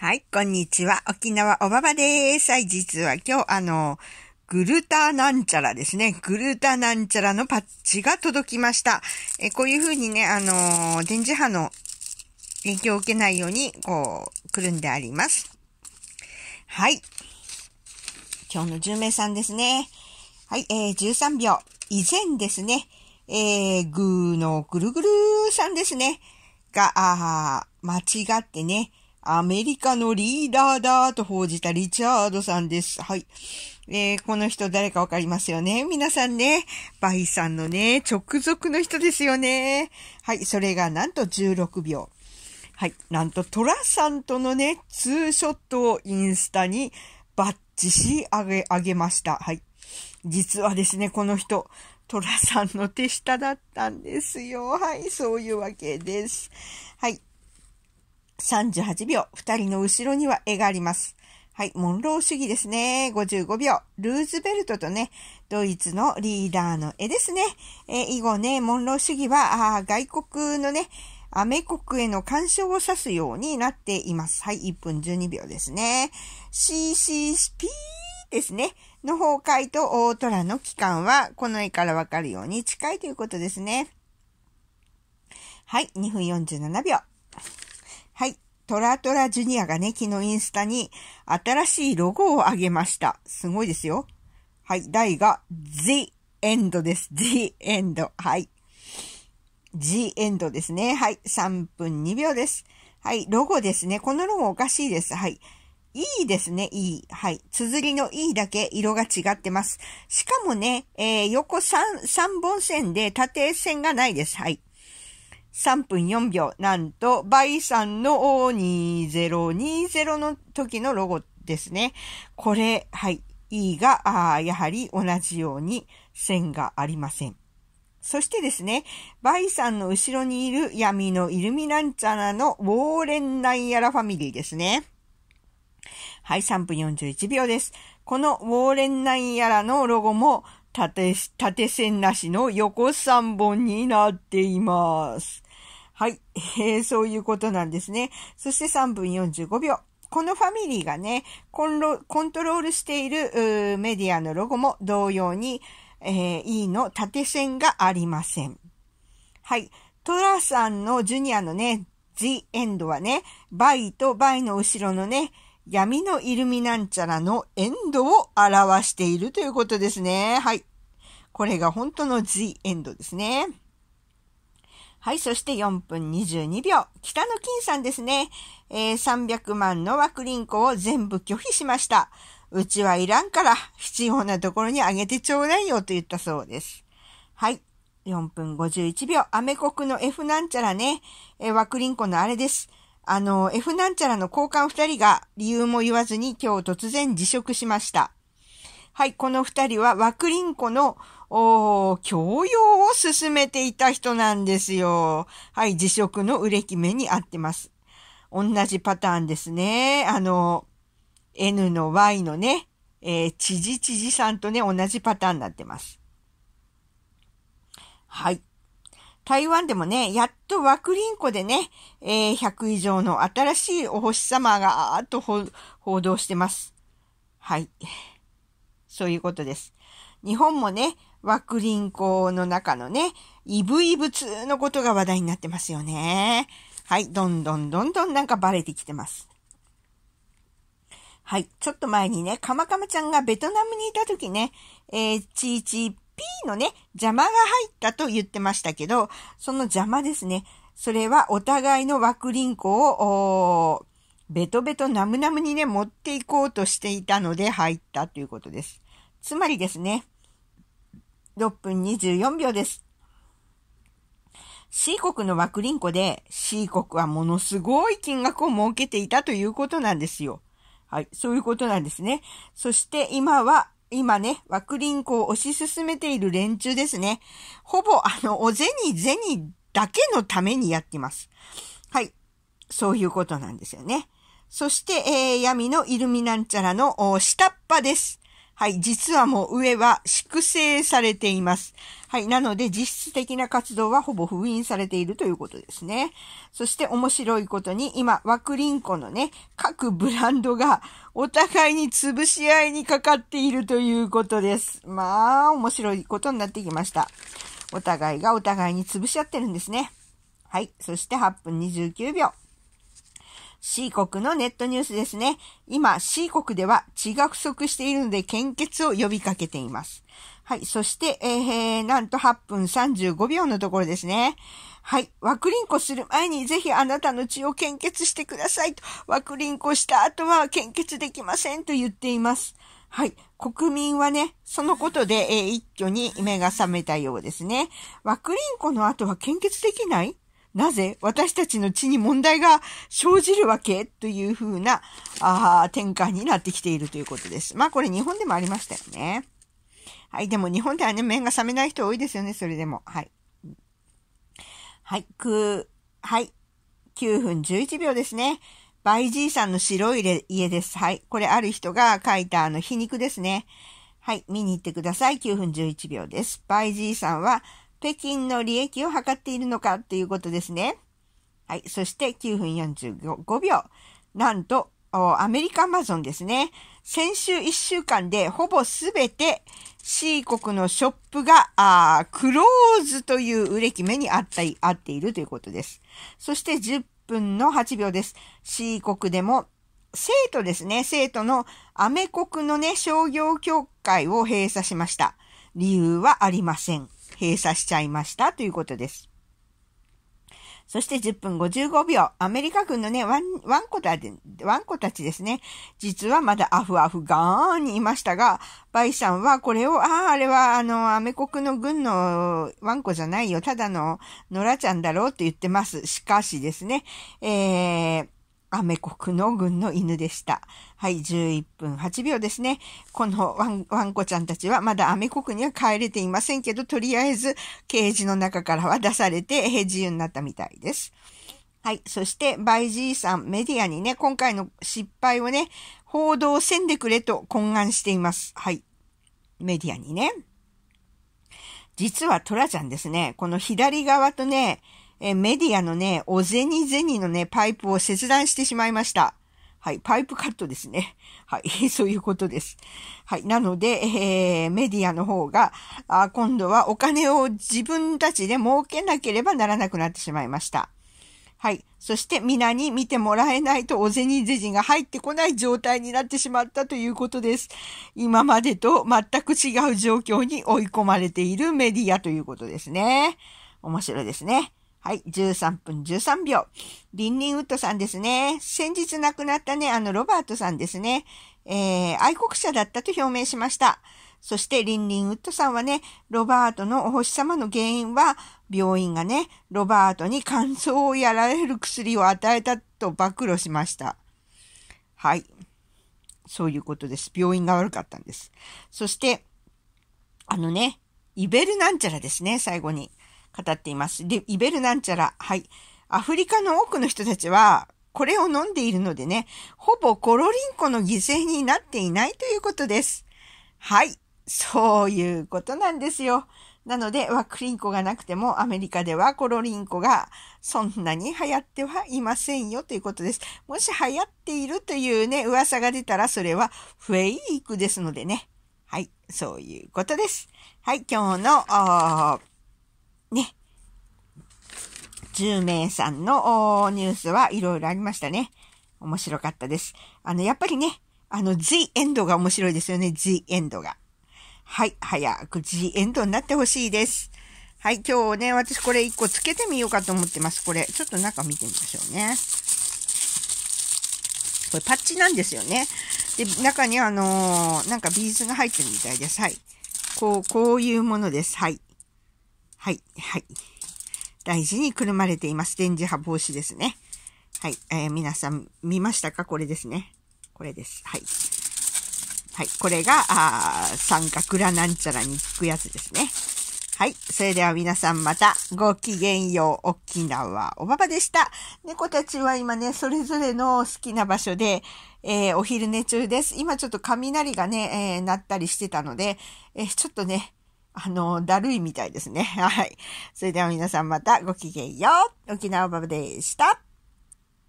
はい、こんにちは。沖縄おばばです。はい、実は今日あの、グルタなんちゃらですね。グルタなんちゃらのパッチが届きました。えこういう風にね、あの電磁波の影響を受けないように、こう、くるんであります。はい。今日の10名さんですね。はい、えー、13秒。以前ですね、えー、ぐーのぐるぐるさんですね。が、あ間違ってね、アメリカのリーダーだと報じたリチャードさんです。はい。えー、この人誰かわかりますよね皆さんね。バイさんのね、直属の人ですよね。はい。それがなんと16秒。はい。なんとトラさんとのね、ツーショットをインスタにバッチし上げ、あげました。はい。実はですね、この人、トラさんの手下だったんですよ。はい、そういうわけです。はい。38秒。2人の後ろには絵があります。はい、モンロー主義ですね。55秒。ルーズベルトとね、ドイツのリーダーの絵ですね。えー、以後ね、モンロー主義は、あ外国のね、アメ国への干渉を指すようになっています。はい、1分12秒ですね。CCP ですね。の崩壊と大虎の期間は、この絵からわかるように近いということですね。はい、2分47秒。トラトラジュニアがね、昨日インスタに新しいロゴをあげました。すごいですよ。はい。題が The End です。The End。はい。The End ですね。はい。3分2秒です。はい。ロゴですね。このロゴおかしいです。はい。いいですね、いい。はい。綴りのいいだけ色が違ってます。しかもね、えー、横 3, 3本線で縦線がないです。はい。3分4秒。なんと、バイさんの2020の時のロゴですね。これ、はい。E が、あやはり同じように線がありません。そしてですね、バイさんの後ろにいる闇のイルミナンチャナのウォーレンナイヤラファミリーですね。はい、3分41秒です。このウォーレンナイヤラのロゴも縦、縦線なしの横3本になっています。はい、えー、そういうことなんですね。そして3分45秒。このファミリーがね、コンロコントロールしているメディアのロゴも同様に、えー、E の縦線がありません。はい。トラさんのジュニアのね、G エンドはね、バイとバイの後ろのね、闇のイルミなんちゃらのエンドを表しているということですね。はい。これが本当の G エンドですね。はい、そして4分22秒。北野金さんですね。えー、300万の枠リンコを全部拒否しました。うちはいらんから、必要なところにあげてちょうだいよと言ったそうです。はい。4分51秒。アメ国の F なんちゃらね。えー、枠リンコのあれです。あの、F なんちゃらの交換2人が理由も言わずに今日突然辞職しました。はい、この2人は枠リンコのお教養を進めていた人なんですよ。はい、辞職の売れ決めに合ってます。同じパターンですね。あの、N の Y のね、えー、知事知事さんとね、同じパターンになってます。はい。台湾でもね、やっとワクリンコでね、えー、100以上の新しいお星様が、あーっと報道してます。はい。そういうことです。日本もね、ワクリンコの中のね、イブイブ2のことが話題になってますよね。はい、どんどんどんどんなんかバレてきてます。はい、ちょっと前にね、カマカマちゃんがベトナムにいた時ね、えー、チーチーピーのね、邪魔が入ったと言ってましたけど、その邪魔ですね。それはお互いのワクリンコを、ベトベトナムナムにね、持っていこうとしていたので入ったということです。つまりですね、6分24秒です。C 国の枠クリンコで C 国はものすごい金額を設けていたということなんですよ。はい、そういうことなんですね。そして今は、今ね、枠クリンコを推し進めている連中ですね。ほぼあの、お銭銭だけのためにやってます。はい、そういうことなんですよね。そして、えー、闇のイルミナンチャラの下っ端です。はい、実はもう上は粛清されています。はい、なので実質的な活動はほぼ封印されているということですね。そして面白いことに今、ワクリンコのね、各ブランドがお互いに潰し合いにかかっているということです。まあ、面白いことになってきました。お互いがお互いに潰し合ってるんですね。はい、そして8分29秒。C 国のネットニュースですね。今、C 国では血が不足しているので献血を呼びかけています。はい。そして、えー、なんと8分35秒のところですね。はい。ワクリンコする前にぜひあなたの血を献血してくださいと。ワクリンコした後は献血できませんと言っています。はい。国民はね、そのことで、えー、一挙に目が覚めたようですね。ワクリンコの後は献血できないなぜ私たちの地に問題が生じるわけというふうなあ展開になってきているということです。まあこれ日本でもありましたよね。はい、でも日本ではね、面が覚めない人多いですよね、それでも。はい。はい、く、はい、9分11秒ですね。バイジーさんの白い家です。はい。これある人が書いたあの皮肉ですね。はい。見に行ってください。9分11秒です。バイジーさんは北京の利益を図っているのかということですね。はい。そして9分45秒。なんと、アメリカマゾンですね。先週1週間でほぼすべて C 国のショップがあクローズという売れ決めにあったり、あっているということです。そして10分の8秒です。C 国でも生徒ですね。生徒のアメ国のね、商業協会を閉鎖しました。理由はありません。閉鎖しちゃいましたということです。そして10分55秒、アメリカ軍のね、ワン、コたち、たちですね。実はまだアフアフガーンにいましたが、バイさんはこれを、ああ、あれはあの、アメ国の軍のワンコじゃないよ、ただの野良ちゃんだろうって言ってます。しかしですね、えー、アメ国の軍の犬でした。はい、11分8秒ですね。このワンワンコちゃんたちはまだアメ国には帰れていませんけど、とりあえずケージの中からは出されて自由になったみたいです。はい。そして、バイジーさん、メディアにね、今回の失敗をね、報道せんでくれと懇願しています。はい。メディアにね。実はトラちゃんですね、この左側とね、えメディアのね、お銭銭のね、パイプを切断してしまいました。はい、パイプカットですね。はい、そういうことです。はい、なので、えー、メディアの方があ、今度はお金を自分たちで儲けなければならなくなってしまいました。はい。そして皆に見てもらえないとお銭銭が入ってこない状態になってしまったということです。今までと全く違う状況に追い込まれているメディアということですね。面白いですね。はい、13分13秒。リンリンウッドさんですね。先日亡くなったね、あの、ロバートさんですね。えー、愛国者だったと表明しました。そして、リンリンウッドさんはね、ロバートのお星様の原因は、病院がね、ロバートに肝臓をやられる薬を与えたと暴露しました。はい。そういうことです。病院が悪かったんです。そして、あのね、イベルなんちゃらですね、最後に。語っています。で、イベルなんちゃら。はい。アフリカの多くの人たちは、これを飲んでいるのでね、ほぼコロリンコの犠牲になっていないということです。はい。そういうことなんですよ。なので、ワクリンコがなくても、アメリカではコロリンコがそんなに流行ってはいませんよということです。もし流行っているというね、噂が出たら、それはフェイクですのでね。はい。そういうことです。はい。今日の、ね、10名さんのニュースはいろいろありましたね。面白かったです。あの、やっぱりね、あの、ジエンドが面白いですよね。ジエンドが。はい、早くジエンドになってほしいです。はい、今日ね、私これ1個つけてみようかと思ってます。これ、ちょっと中見てみましょうね。これパッチなんですよね。で、中にあのー、なんかビーズが入ってるみたいです。はい。こう、こういうものです。はい。はい、はい。大事にくるまれています。電磁波防止ですね。はい。えー、皆さん見ましたかこれですね。これです。はい。はい。これが、あ三角らなんちゃらに効くやつですね。はい。それでは皆さんまたごきげんよう。沖縄おばばでした。猫たちは今ね、それぞれの好きな場所で、えー、お昼寝中です。今ちょっと雷がね、えー、鳴ったりしてたので、えー、ちょっとね、あの、だるいみたいですね。はい。それでは皆さんまたごきげんよう。沖縄バブでした。